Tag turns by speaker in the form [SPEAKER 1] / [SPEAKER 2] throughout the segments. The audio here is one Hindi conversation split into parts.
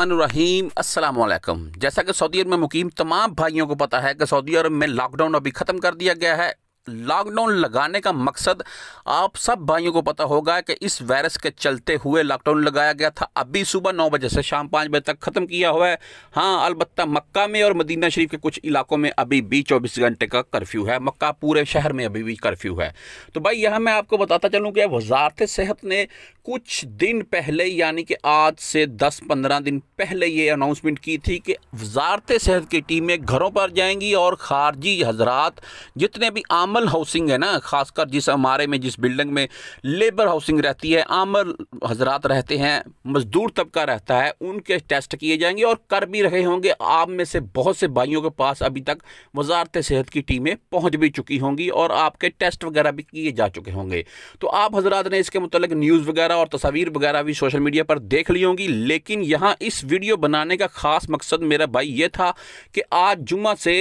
[SPEAKER 1] रहीम अस्सलाम वालेकुम जैसा कि सऊदी अरब में मुकीम तमाम भाइयों को पता है कि सऊदी अरब में लॉकडाउन अभी ख़त्म कर दिया गया है लॉकडाउन लगाने का मकसद आप सब भाइयों को पता होगा कि इस वायरस के चलते हुए लॉकडाउन लगाया गया था अभी सुबह नौ बजे से शाम पाँच बजे तक ख़त्म किया हुआ है हाँ अलबत् मक्का में और मदीना शरीफ के कुछ इलाकों में अभी भी चौबीस घंटे का कर्फ्यू है मक्का पूरे शहर में अभी भी कर्फ्यू है तो भाई यहाँ मैं आपको बताता चलूँ कि वजारत सेहत ने कुछ दिन पहले यानी कि आज से दस पंद्रह दिन पहले ये अनाउंसमेंट की थी कि वजारत सेहत की टीमें घरों पर जाएंगी और खारजी हजरात जितने भी आम आमल हाउसिंग है ना खासकर जिस हमारे में जिस बिल्डिंग में लेबर हाउसिंग रहती है आमल हजरात रहते हैं मजदूर तबका रहता है उनके टेस्ट किए जाएंगे और कर भी रहे होंगे आप में से बहुत से भाइयों के पास अभी तक वजारत सेहत की टीमें पहुँच भी चुकी होंगी और आपके टेस्ट वगैरह भी किए जा चुके होंगे तो आप हजरात ने इसके मतलब न्यूज़ वगैरह और तस्वीर वगैरह भी सोशल मीडिया पर देख ली होंगी लेकिन यहाँ इस वीडियो बनाने का ख़ास मकसद मेरा भाई ये था कि आज जुमा से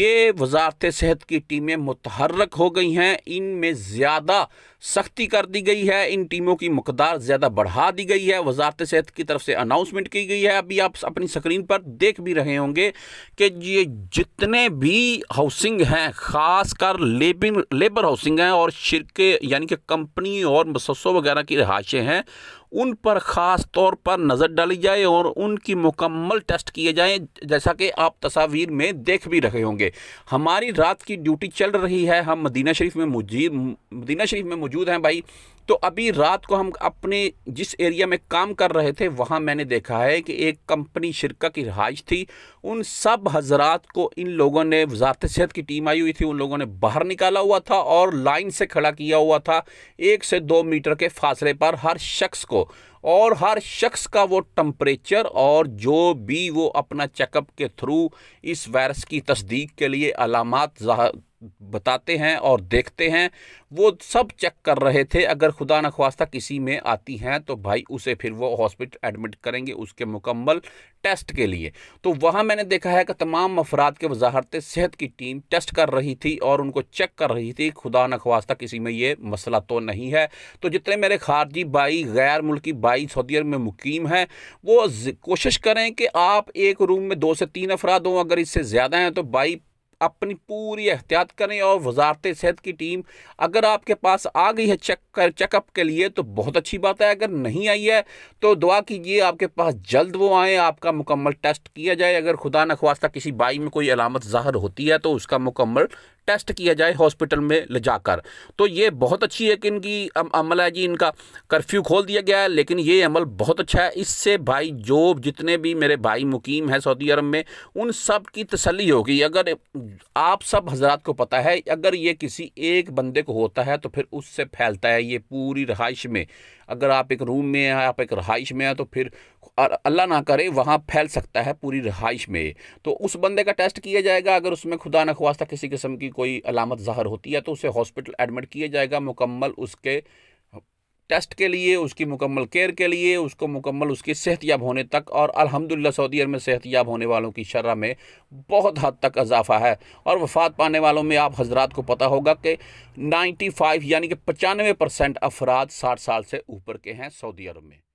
[SPEAKER 1] ये वजारत सेहत की टीमें मुतह मुतहरक हो गई हैं इनमें ज़्यादा सख्ती कर दी गई है इन टीमों की मकदार ज़्यादा बढ़ा दी गई है वजारत सेहत की तरफ से अनाउंसमेंट की गई है अभी आप अपनी स्क्रीन पर देख भी रहे होंगे कि ये जितने भी हाउसिंग हैं ख़ास कर लेबर लेबर हाउसिंग हैं और शिरके यानी कि कंपनी और मसों वगैरह की रहायशें हैं उन पर ख़ास तौर पर नज़र डाली जाए और उनकी मुकम्मल टेस्ट किए जाएँ जैसा कि आप तस्वीर में देख भी रहे होंगे हमारी रात की ड्यूटी चल रही है हम मदीना शरीफ में मुजीर मदीना शरीफ में मौजूद हैं भाई तो अभी रात को हम अपने जिस एरिया में काम कर रहे थे वहाँ मैंने देखा है कि एक कंपनी शिरका की रहाइश थी उन सब हजरात को इन लोगों ने वजारत सेहत की टीम आई हुई थी उन लोगों ने बाहर निकाला हुआ था और लाइन से खड़ा किया हुआ था एक से दो मीटर के फासले पर हर शख्स को और हर शख्स का वो टम्परेचर और जो भी वो अपना चेकअप के थ्रू इस वायरस की तस्दीक के लिए अलामत बताते हैं और देखते हैं वो सब चेक कर रहे थे अगर खुदा न खास्ता किसी में आती हैं तो भाई उसे फिर वो हॉस्पिटल एडमिट करेंगे उसके मुकम्मल टेस्ट के लिए तो वहाँ मैंने देखा है कि तमाम अफराद के वजाहत सेहत की टीम टेस्ट कर रही थी और उनको चेक कर रही थी खुदा न खास्ता किसी में ये मसला तो नहीं है तो जितने मेरे खारजी बाई गैर मुल्की बाई सऊदी अरब में मुकीम हैं वो कोशिश करें कि आप एक रूम में दो से तीन अफराद हों अगर इससे ज़्यादा हैं तो बाई अपनी पूरी एहतियात करें और वजारत सेहत की टीम अगर आपके पास आ गई है चेक कर चेकअप के लिए तो बहुत अच्छी बात है अगर नहीं आई है तो दुआ कीजिए आपके पास जल्द वो आएँ आपका मुकम्मल टेस्ट किया जाए अगर खुदा नखवास्ता किसी बाई में कोई अलामत ज़ाहर होती है तो उसका मुकम्मल टेस्ट किया जाए हॉस्पिटल में ले जाकर तो ये बहुत अच्छी एक इनकी अमल है जी इनका कर्फ्यू खोल दिया गया है लेकिन ये अमल बहुत अच्छा है इससे भाई जो जितने भी मेरे भाई मुकीम हैं सऊदी अरब में उन सब की तसली होगी अगर आप सब हजरात को पता है अगर ये किसी एक बंदे को होता है तो फिर उससे फैलता है ये पूरी रहाइश में अगर आप एक रूम में हैं आप एक रहाइश में हैं तो फिर अल्लाह ना करे वहाँ फैल सकता है पूरी रहाइश में तो उस बंदे का टेस्ट किया जाएगा अगर उसमें खुदा न खुवास्ता किसी किस्म की कोई अलामत ज़ाहर होती है तो उसे हॉस्पिटल एडमिट किया जाएगा मुकम्मल उसके टेस्ट के लिए उसकी मुकम्मल केयर के लिए उसको मुकम्मल उसकी सेहतियाब होने तक और अल्हम्दुलिल्लाह सऊदी अरब में सेहतियाब होने वालों की शरह में बहुत हद तक इजाफ़ा है और वफात पाने वालों में आप हजरात को पता होगा कि 95 यानी कि पचानवे परसेंट अफराद साठ साल से ऊपर के हैं सऊदी अरब में